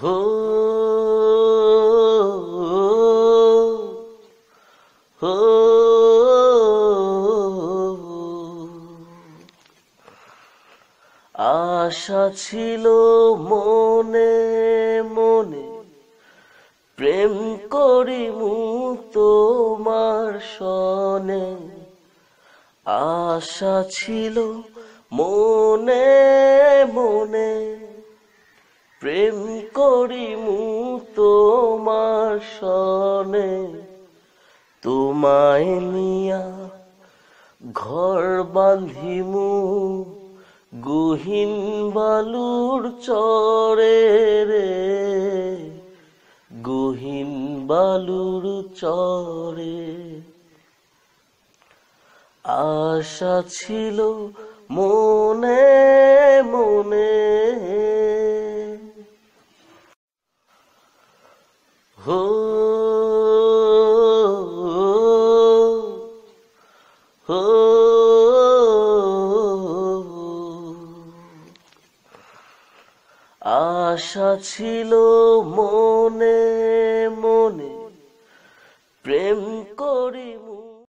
হো হো আশা ছিল মনে মনে প্রেম করি তোমার সনে আশা ছিল মনে মনে প্রেম করি মু তোমার সনে তোমায় নিয়া ঘর বাঁধিমু গহীন বালুর চরে রে গহীন বালুর চরে আশা ছিল মনে হো হো আশা ছিল মনে মনে প্রেম করি